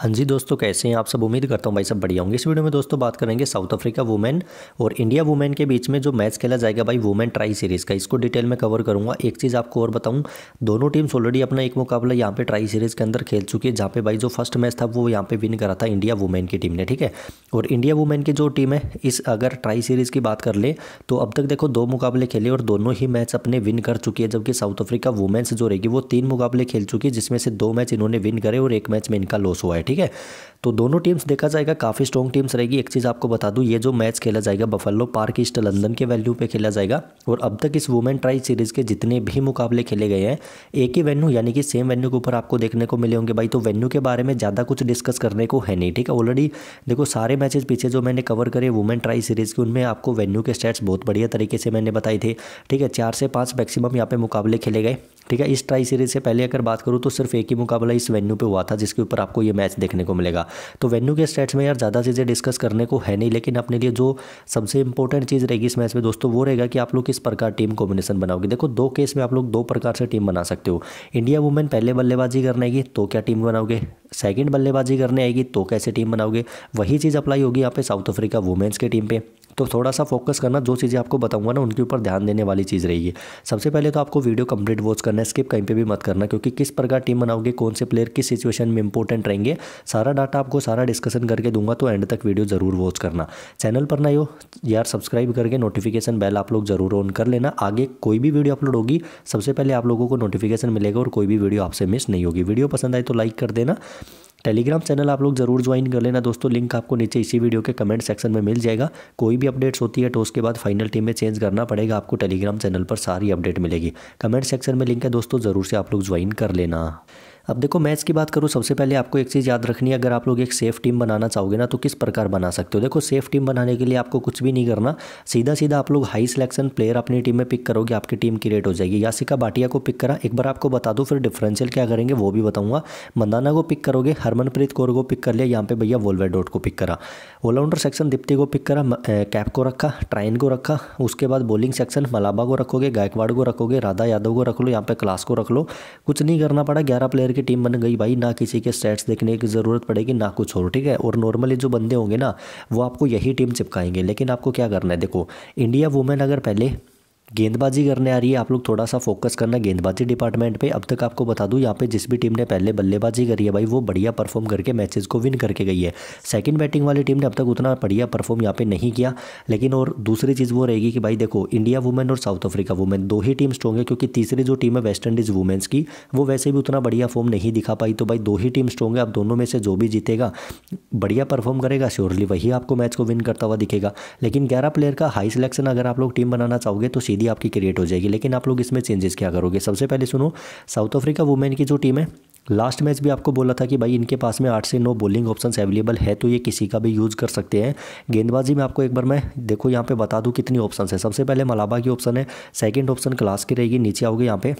हाँ जी दोस्तों कैसे हैं आप सब उम्मीद करता हूँ भाई सब बढ़िया होंगे इस वीडियो में दोस्तों बात करेंगे साउथ अफ्रीका वुमेन और इंडिया वुमेन के बीच में जो मैच खेला जाएगा भाई वुमेन ट्राई सीरीज़ का इसको डिटेल में कवर करूँगा एक चीज़ आपको और बताऊँ दोनों टीम्स ऑलरेडी अपना एक मुकाबला यहाँ पे ट्राई सीरीज़ के अंदर खेल चुकी है जहाँ पे भाई जो फर्स्ट मैच था वो यहाँ पर विन करा था इंडिया वुमेन की टीम ने ठीक है और इंडिया वुमेन की जो टीम है इस अगर ट्राई सीरीज़ की बात कर ले तो अब तक देखो दो मुकाबले खेले और दोनों ही मैच अपने विन कर चुकी है जबकि साउथ अफ्रीका वुमेन्स जो रहेगी वो तीन मुकाबले खेल चुकी है जिसमें से दो मैच इन्होंने विन करे और एक मैच में इनका लॉस हुआ है ठीक है तो दोनों टीम्स देखा जाएगा काफ़ी स्ट्रॉन्ग टीम्स रहेगी एक चीज़ आपको बता दूँ ये जो मैच खेला जाएगा बफलो पार्क ईस्ट लंदन के वैल्यू पे खेला जाएगा और अब तक इस वुमेन ट्राई सीरीज़ के जितने भी मुकाबले खेले गए हैं एक ही वेन्यू यानी कि सेम वेन्यू के ऊपर आपको देखने को मिले होंगे भाई तो वेन्यू के बारे में ज़्यादा कुछ डिस्कस करने को है नहीं ठीक है ऑलरेडी देखो सारे मैचेज पीछे जो मैंने कवर करे वुमेन ट्राई सीरीज़ के उनमें आपको वेन्यू के स्टेट्स बहुत बढ़िया तरीके से मैंने बताए थे ठीक है चार से पाँच मैक्सिमम यहाँ पे मुकाबले खेले गए ठीक है इस ट्राई सीरीज से पहले अगर बात करूँ तो सिर्फ एक ही मुकाबला इस वेन्यू पर हुआ था जिसके ऊपर आपको ये मैच देखने को मिलेगा तो वेन्यू के स्टेट्स में यार ज़्यादा चीज़ें डिस्कस करने को है नहीं लेकिन अपने लिए जो सबसे इंपॉर्टेंट चीज़ रहेगी इस मैच में दोस्तों वो रहेगा कि आप लोग किस प्रकार टीम कॉम्बिनेशन बनाओगे देखो दो केस में आप लोग दो प्रकार से टीम बना सकते हो इंडिया वुमेन पहले बल्लेबाजी करने आएगी तो क्या टीम बनाओगे सेकंड बल्लेबाजी करने आएगी तो कैसे टीम बनाओगे वही चीज़ अप्लाई होगी यहाँ पे साउथ अफ्रीका वुमेन्स के टीम पे तो थोड़ा सा फोकस करना जो चीज़ें आपको बताऊँगा ना उनके ऊपर ध्यान देने वाली चीज़ रहेगी सबसे पहले तो आपको वीडियो कंप्लीट वॉच करना है स्किप कहीं पर भी मत करना क्योंकि किस प्रकार टीम बनाओगे कौन से प्लेयर किस सिचुएशन में इंपॉर्टेंट रहेंगे सारा डाटा आपको सारा डिस्कशन करके दूंगा तो एंड तक वीडियो ज़रूर वॉच करना चैनल पर ना हो यार सब्सक्राइब करके नोटिफिकेशन बेल आप लोग ज़रूर ऑन कर लेना आगे कोई भी वीडियो अपलोड होगी सबसे पहले आप लोगों को नोटिफिकेशन मिलेगा और कोई भी वीडियो आपसे मिस नहीं होगी वीडियो पसंद आए तो लाइक कर देना टेलीग्राम चैनल आप लोग जरूर ज्वाइन कर लेना दोस्तों लिंक आपको नीचे इसी वीडियो के कमेंट सेक्शन में मिल जाएगा कोई भी अपडेट्स होती है तो उसके बाद फाइनल टीम में चेंज करना पड़ेगा आपको टेलीग्राम चैनल पर सारी अपडेट मिलेगी कमेंट सेक्शन में लिंक है दोस्तों ज़रूर से आप लोग ज्वाइन कर लेना अब देखो मैच की बात करूँ सबसे पहले आपको एक चीज़ याद रखनी है अगर आप लोग एक सेफ टीम बनाना चाहोगे ना तो किस प्रकार बना सकते हो देखो सेफ टीम बनाने के लिए आपको कुछ भी नहीं करना सीधा सीधा आप लोग हाई सिलेक्शन प्लेयर अपनी टीम में पिक करोगे आपकी टीम की रेट हो जाएगी यासिका बाटिया को पिक करा एक बार आपको बता दूँ फिर डिफरेंशियल क्या करेंगे वो भी बताऊँगा मंदाना को पिक करोगे हरमनप्रीत कौर को पिक कर लिया यहाँ पे भैया वोलवेडोट को पिक करा ऑलराउंडर सेक्शन दिप्ति को पिक करा कैप को रखा ट्राइन को रखा उसके बाद बॉलिंग सेक्शन मलाबा को रखोगे गायकवाड़ को रखोगे राधा यादव को रख लो यहाँ पे क्लास को रख लो कुछ नहीं करना पड़ा ग्यारह प्लेयर की टीम बन गई भाई ना किसी के स्टैट्स देखने की ज़रूरत पड़ेगी ना कुछ और ठीक है और नॉर्मली जो बंदे होंगे ना वो आपको यही टीम चिपकाएंगे लेकिन आपको क्या करना है देखो इंडिया वुमेन अगर पहले गेंदबाजी करने आ रही है आप लोग थोड़ा सा फोकस करना गेंदबाजी डिपार्टमेंट पे अब तक आपको बता दूं यहाँ पे जिस भी टीम ने पहले बल्लेबाजी करी है भाई वो बढ़िया परफॉर्म करके मैचेस को विन करके गई है सेकंड बैटिंग वाली टीम ने अब तक उतना बढ़िया परफॉर्म यहाँ पे नहीं किया लेकिन और दूसरी चीज़ वो रहेगी कि भाई देखो इंडिया वुमेन और साउथ अफ्रीका वुमेन दो ही टीम स्ट्रॉन्ग है क्योंकि तीसरी जो टीम है वेस्ट इंडीज़ वुमेन्स की वो वैसे भी उतना बढ़िया फॉर्म नहीं दिखा पाई तो भाई दो ही टीम स्ट्रॉन्ग है आप दोनों में से जो भी जीतेगा बढ़िया परफॉर्म करेगा श्योरली वही आपको मैच को विन करता हुआ दिखेगा लेकिन ग्यारह प्लेयर का हाई सिलेक्शन अगर आप लोग टीम बनाना चाहोगे तो आईडी आपकी क्रिएट हो जाएगी लेकिन आप लोग इसमें चेंजेस क्या करोगे सबसे पहले सुनो साउथ अफ्रीका वुमेन की जो टीम है लास्ट मैच भी आपको बोला था कि भाई इनके पास में आठ से नौ बॉलिंग ऑप्शंस अवेलेबल है तो ये किसी का भी यूज़ कर सकते हैं गेंदबाजी में आपको एक बार मैं देखो यहाँ पे बता दूँ कितनी ऑप्शंस है सबसे पहले मलाबा की ऑप्शन है सेकंड ऑप्शन क्लास की रहेगी नीचे आओगे यहाँ पे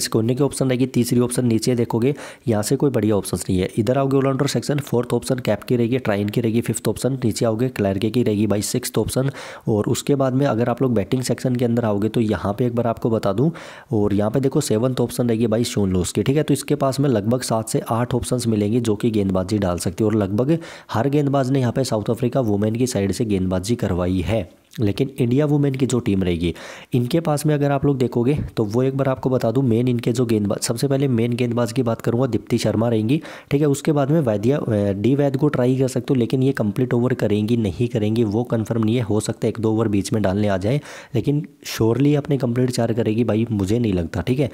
स्कोरने की ऑप्शन रहेगी तीसरी ऑप्शन नीचे देखोगे यहाँ से कोई बढ़िया ऑप्शन नहीं है इधर आओगे allrounder section fourth option cap की रहेगी ट्राइन की रहेगी फिफ्थ ऑप्शन नीचे आओगे क्लैरके की रहेगी भाई सिक्स ऑप्शन और उसके बाद में अगर आप लोग बैटिंग सेक्शन के अंदर आओगे तो यहाँ पे एक बार आपको बता दूँ और यहाँ पे देखो सेवन्थ ऑप्शन रहेगी भाई शून लोस की ठीक है तो इसके पास में लगभग सात से आठ ऑप्शन मिलेंगे जो कि गेंदबाजी डाल सकती है और लगभग हर गेंदबाज ने यहाँ पे साउथ अफ्रीका वुमेन की साइड से गेंदबाजी करवाई है लेकिन इंडिया वुमेन की जो टीम रहेगी इनके पास में अगर आप लोग देखोगे तो वो एक बार आपको बता दूं मेन इनके जो गेंदबाज सबसे पहले मेन गेंदबाज की बात करूंगा दीप्ति शर्मा रहेंगी ठीक है उसके बाद में वैद्या डी वैद को ट्राई कर सकते हो लेकिन ये कंप्लीट ओवर करेंगी नहीं करेंगी वो कन्फर्म नहीं है हो सकता है एक दो ओवर बीच में डालने आ जाए लेकिन श्योरली अपने कंप्लीट चार करेगी भाई मुझे नहीं लगता ठीक है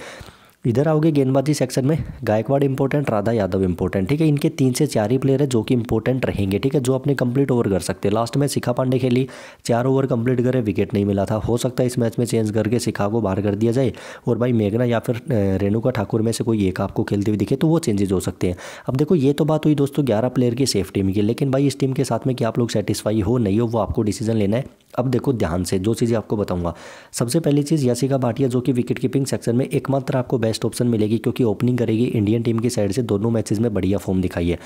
इधर आओगे गेंदबाजी सेक्शन में गायकवाड़ इंपॉर्टेंट राधा यादव इंपॉर्टेंट ठीक है इनके तीन से चार ही प्लेयर है जो कि इंपॉर्टेंट रहेंगे ठीक है जो अपने कंप्लीट ओवर कर सकते हैं लास्ट में शिखा पांडे खेली चार ओवर कंप्लीट करे विकेट नहीं मिला था हो सकता है इस मैच में चेंज करके शिखा को बाहर कर दिया जाए और भाई मेघना या फिर रेणुका ठाकुर में से कोई एक आपको खेलते हुए दिखे तो वो चेंजेज हो सकते हैं अब देखो ये तो बात हुई दोस्तों ग्यारह प्लेयर की सेफ टीम की लेकिन भाई इस टीम के साथ में क्या आप लोग सेटिस्फाई हो नहीं हो वो आपको डिसीजन लेना है अब देखो ध्यान से जो चीज़ें आपको बताऊंगा सबसे पहली चीज़ यासिका भाटिया जो कि विकेट कीपिंग सेक्शन में एकमात्र आपको बेस्ट बेस्ट ऑप्शन मिलेगी क्योंकि ओपनिंग करेगी इंडियन टीम की साइड से दोनों मैचेस में बढ़िया फॉर्म दिखाई है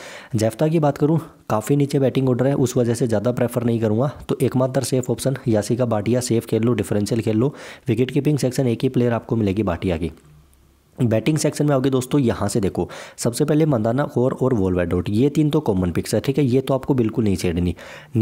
जैफ्ता की बात करूँ काफ़ी नीचे बैटिंग ऑर्डर है उस वजह से ज़्यादा प्रेफर नहीं करूँगा तो एकमात्र safe option Yastika Bhatia safe खेल लो डिफरेंशियल खेल लो विकेट कीपिंग सेक्शन एक ही प्लेयर आपको मिलेगी बाटिया की बैटिंग सेक्शन में आओगे दोस्तों यहाँ से देखो सबसे पहले मंदाना कोर और वोलवेडोट ये तीन तो कॉमन पिक्स है ठीक है ये तो आपको बिल्कुल नहीं छेड़नी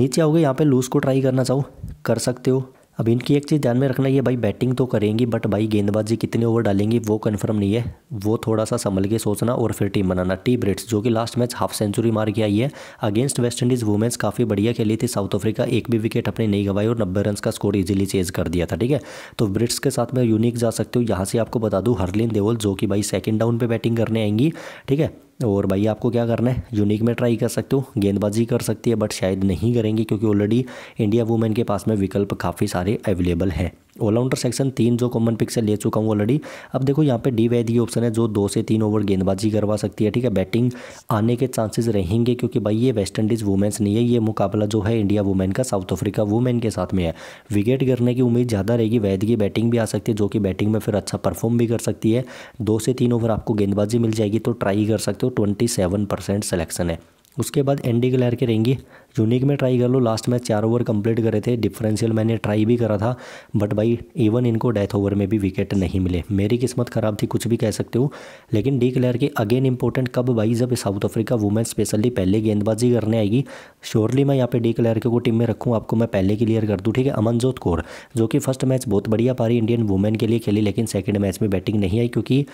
नीचे आओगे यहाँ पे लूज को ट्राई करना चाहो कर सकते हो अब इनकी एक चीज़ ध्यान में रखना ये भाई बैटिंग तो करेंगी बट भाई गेंदबाजी कितने ओवर डालेंगी वो कंफर्म नहीं है वो थोड़ा सा संभल के सोचना और फिर टीम बनाना टी ब्रिट्स जो कि लास्ट मैच हाफ सेंचुरी मार के आई है अगेंस्ट वेस्ट इंडीज़ वुमेंस काफ़ी बढ़िया खेली थी साउथ अफ्रीका एक भी विकेट अपने नहीं गवाई और नब्बे रन का स्कोर ईजिली चेज कर दिया था ठीक है तो ब्रिट्स के साथ में यूनिक जा सकते हो यहाँ से आपको बता दूँ हरलिन देवल जो कि भाई सेकेंड डाउन पर बैटिंग करने आएंगी ठीक है और भाई आपको क्या करना है यूनिक में ट्राई कर सकते हो गेंदबाजी कर सकती है बट शायद नहीं करेंगी क्योंकि ऑलरेडी इंडिया वुमेन के पास में विकल्प काफ़ी सारे अवेलेबल हैं ऑलराउंडर सेक्शन तीन जो कॉमन पिक्सर ले चुका हूँ ऑलरेडी अब देखो यहाँ पे डी वैद ये ऑप्शन है जो दो से तीन ओवर गेंदबाजी करवा सकती है ठीक है बैटिंग आने के चांसेस रहेंगे क्योंकि भाई ये वेस्ट इंडीज़ वुमेंस नहीं है ये मुकाबला जो है इंडिया वुमेन का साउथ अफ्रीका वुमेन के साथ में है विकेट गिरने की उम्मीद ज़्यादा रहेगी वैद की बैटिंग भी आ सकती है जो कि बैटिंग में फिर अच्छा परफॉर्म भी कर सकती है दो से तीन ओवर आपको गेंदबाजी मिल जाएगी तो ट्राई कर सकते हो ट्वेंटी सेवन परसेंट है उसके बाद एन डी के रहेंगी यूनिक में ट्राई कर लो लास्ट मैच चार ओवर कंप्लीट करे थे डिफरेंशियल मैंने ट्राई भी करा था बट भाई इवन इनको डेथ ओवर में भी विकेट नहीं मिले मेरी किस्मत ख़राब थी कुछ भी कह सकते हो लेकिन डी क्लेयर के अगेन इंपॉर्टेंट कब भाई जब साउथ अफ्रीका वुमेन स्पेशली पहले गेंदबाजी करने आएगी श्योरली मैं यहाँ पे डी क्लेयर के को टीम में रखूँ आपको मैं पहले क्लियर कर दूँ ठीक है अमनजोत कौर जो कि फर्स्ट मैच बहुत बढ़िया पारी इंडियन वुमेन के लिए खेली लेकिन सेकेंड मैच में बैटिंग नहीं आई क्योंकि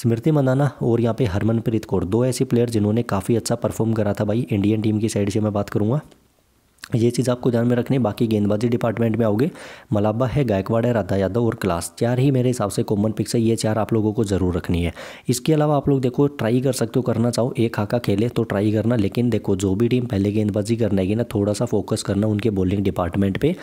स्मृति मंदाना और यहाँ पे हरमनप्रीत कौर दो ऐसे प्लेयर जिन्होंने काफ़ी अच्छा परफॉर्म करा था भाई इंडियन टीम की साइड से मैं बात करूँगा ये चीज़ आपको ध्यान में रखनी है बाकी गेंदबाजी डिपार्टमेंट में आओगे मलाबा है गायकवाड़ है राधा यादव और क्लास चार ही मेरे हिसाब से कॉमन पिक्स है ये चार आप लोगों को ज़रूर रखनी है इसके अलावा आप लोग देखो ट्राई कर सकते हो करना चाहो एक हाका खेले तो ट्राई करना लेकिन देखो जो भी टीम पहले गेंदबाजी करने की ना थोड़ा सा फोकस करना उनके बॉलिंग डिपार्टमेंट पर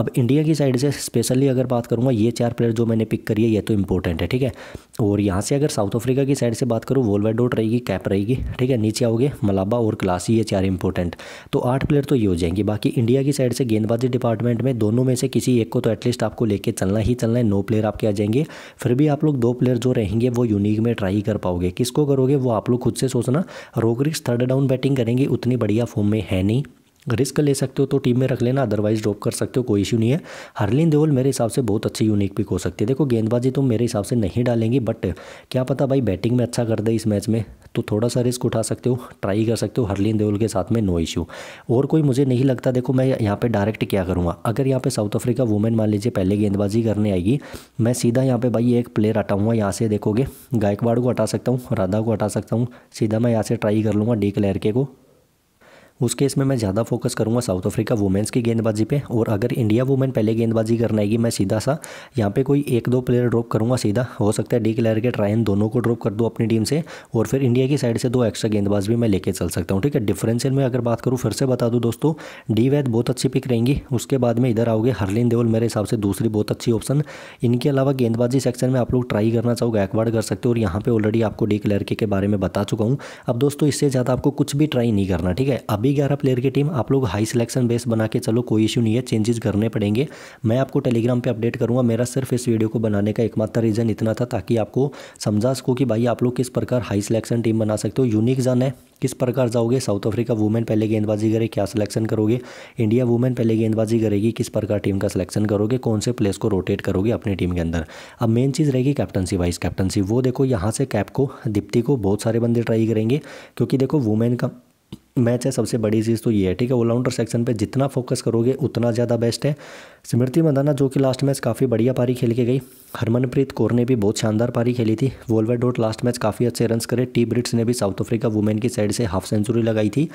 अब इंडिया की साइड से स्पेशली अगर बात करूँगा ये चार प्लेयर जो मैंने पिक करी है ये तो इंपॉर्टेंट है ठीक है और यहाँ से अगर साउथ अफ्रीका की साइड से बात करूँ वोलवेडोट रहेगी कैप रहेगी ठीक है नीचे आओगे मलाबा और क्लास ये चार इंपॉर्टेंट तो आठ प्लेयर तो ये हो जाएंगे बाकी इंडिया की साइड से गेंदबाजी डिपार्टमेंट में दोनों में से किसी एक को तो एटलीस्ट आपको लेके चलना ही चलना है नो प्लेयर आपके आ जाएंगे फिर भी आप लोग दो प्लेयर जो रहेंगे वो यूनिक में ट्राई कर पाओगे किसको करोगे वो आप लोग खुद से सोचना रोगरिक्स थर्ड डाउन बैटिंग करेंगे उतनी बढ़िया फॉर्म में है नहीं रिस्क ले सकते हो तो टीम में रख लेना अदरवाइज ड्रॉप कर सकते हो कोई इशू नहीं है हरलिन देओल मेरे हिसाब से बहुत अच्छी यूनिक पिक हो सकती है देखो गेंदबाजी तुम तो मेरे हिसाब से नहीं डालेंगी बट क्या पता भाई बैटिंग में अच्छा कर दे इस मैच में तो थोड़ा सा रिस्क उठा सकते हो ट्राई कर सकते हो हरलिन देओल के साथ में नो इशू और कोई मुझे नहीं लगता देखो मैं यहाँ पर डायरेक्ट क्या करूँगा अगर यहाँ पर साउथ अफ्रीका वुमेन मान लीजिए पहले गेंदबाजी करने आएगी मैं सीधा यहाँ पर भाई एक प्लेयर हटाऊँगा यहाँ से देखोगे गायकवाड़ को हटा सकता हूँ राधा को हटा सकता हूँ सीधा मैं यहाँ से ट्राई कर लूँगा डी क्लैरके को उस केस में मैं ज़्यादा फोकस करूँगा साउथ अफ्रीका वुमेंस की गेंदबाजी पे और अगर इंडिया वुमेन पहले गेंदबाजी करना आएगी मैं सीधा सा यहाँ पे कोई एक दो प्लेयर ड्रॉप करूँगा सीधा हो सकता है डी क्लेयर के ट्राइन दोनों को ड्रॉप कर दूँ अपनी टीम से और फिर इंडिया की साइड से दो एक्स्ट्रा गेंदबाज भी मैं लेके चल सकता हूँ ठीक है डिफ्रेंशियल में अगर बात करूँ फिर से बता दूँ दोस्तों डी वैद बहुत अच्छी पिक रहेंगी उसके बाद में इधर आओगे हरलिन देवल मेरे हिसाब से दूसरी बहुत अच्छी ऑप्शन इनके अलावा गेंदबाजी सेक्शन में आप लोग ट्राई करना चाहो गैकवाड़ कर सकते हो और यहाँ पर ऑलरेडी आपको डी क्लेयर के बारे में बता चुका हूँ अब दोस्तों इससे ज़्यादा आपको कुछ भी ट्राई नहीं करना ठीक है अभी सभी ग्यारह प्लेयर की टीम आप लोग हाई सिलेक्शन बेस बना के चलो कोई इशू नहीं है चेंजेस करने पड़ेंगे मैं आपको टेलीग्राम पर अपडेट करूंगा मेरा सिर्फ इस वीडियो को बनाने का एकमात्र रीज़न इतना था ताकि आपको समझा सको कि भाई आप लोग किस प्रकार हाई सिलेक्शन टीम बना सकते हो यूनिक जाना है किस प्रकार जाओगे साउथ अफ्रीका वुमेन पहले गेंदबाजी करे क्या सिलेक्शन करोगे इंडिया वुमेन पहले गेंदबाजी करेगी किस प्रकार टीम का सिलेक्शन करोगे कौन से प्लेस को रोटेट करोगे अपनी टीम के अंदर अब मेन चीज़ रहेगी कैप्टनसी वाइस कैप्टनसी वो देखो यहाँ से कैप को दीप्ति को बहुत सारे बंदे ट्राई करेंगे क्योंकि देखो वुमेन का मैच है सबसे बड़ी चीज़ तो ये है ठीक है ऑलराउंडर सेक्शन पे जितना फोकस करोगे उतना ज़्यादा बेस्ट है स्मृति मंदाना जो कि लास्ट मैच काफ़ी बढ़िया पारी खेल के गई हरमनप्रीत कौर ने भी बहुत शानदार पारी खेली थी वोल्वर डॉट लास्ट मैच काफ़ी अच्छे रन करे टी ब्रिट्स ने भी साउथ अफ्रीका वुमेन की साइड से हाफ सेंचुरी लगाई थी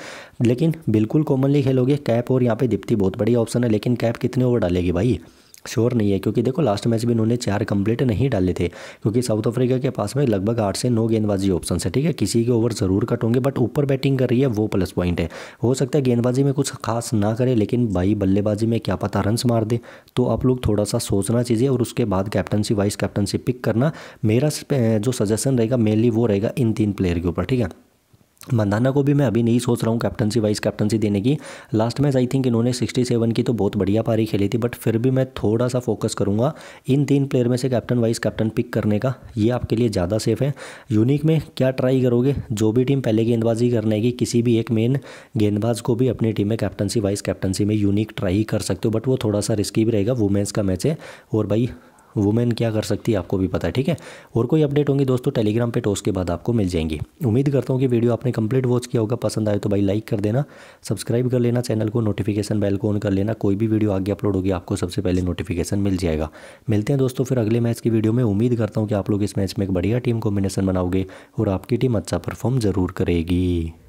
लेकिन बिल्कुल कॉमनली खेलोगे कैप और यहाँ पर दिप्ती बहुत बढ़िया ऑप्शन है लेकिन कैप कितने ओवर डालेगी भाई श्योर नहीं है क्योंकि देखो लास्ट मैच भी इन्होंने चार कंप्लीट नहीं डाले थे क्योंकि साउथ अफ्रीका के पास में लगभग आठ से नौ गेंदबाजी ऑप्शन है ठीक है किसी के ओवर ज़रूर कट होंगे बट ऊपर बैटिंग कर रही है वो प्लस पॉइंट है हो सकता है गेंदबाजी में कुछ खास ना करे लेकिन भाई बल्लेबाजी में क्या पता रन्स मार दे तो आप लोग थोड़ा सा सोचना चाहिए और उसके बाद कैप्टनसी वाइस कैप्टनसी पिक करना मेरा जो सजेशन रहेगा मेनली वो रहेगा इन तीन प्लेयर के ऊपर ठीक है मंदाना को भी मैं अभी नहीं सोच रहा हूँ कैप्टनसी वाइस कैप्टनसी देने की लास्ट मैच आई थिंक इन्होंने 67 की तो बहुत बढ़िया पारी खेली थी बट फिर भी मैं थोड़ा सा फोकस करूँगा इन तीन प्लेयर में से कैप्टन वाइस कैप्टन पिक करने का ये आपके लिए ज़्यादा सेफ है यूनिक में क्या ट्राई करोगे जो भी टीम पहले गेंदबाजी करने की किसी भी एक मेन गेंदबाज को भी अपनी टीम में कैप्टनसी वाइस कैप्टनसी में यूनिक ट्राई कर सकते हो बट वो थोड़ा सा रिस्की भी रहेगा वुमेंस का मैच है और भाई वुमेन क्या कर सकती है आपको भी पता है ठीक है और कोई अपडेट होंगी दोस्तों टेलीग्राम पे टोस्ट के बाद आपको मिल जाएंगी उम्मीद करता हूँ कि वीडियो आपने कंप्लीट वॉच किया होगा पसंद आए तो भाई लाइक कर देना सब्सक्राइब कर लेना चैनल को नोटिफिकेशन बेल को ऑन कर लेना कोई भी वीडियो आगे अपलोड होगी आपको सबसे पहले नोटिफिकेशन मिल जाएगा मिलते हैं दोस्तों फिर अगले मैच की वीडियो में उम्मीद करता हूँ कि आप लोग इस मैच में एक बढ़िया टीम कॉम्बिनेशन बनाओगे और आपकी टीम अच्छा परफॉर्म जरूर करेगी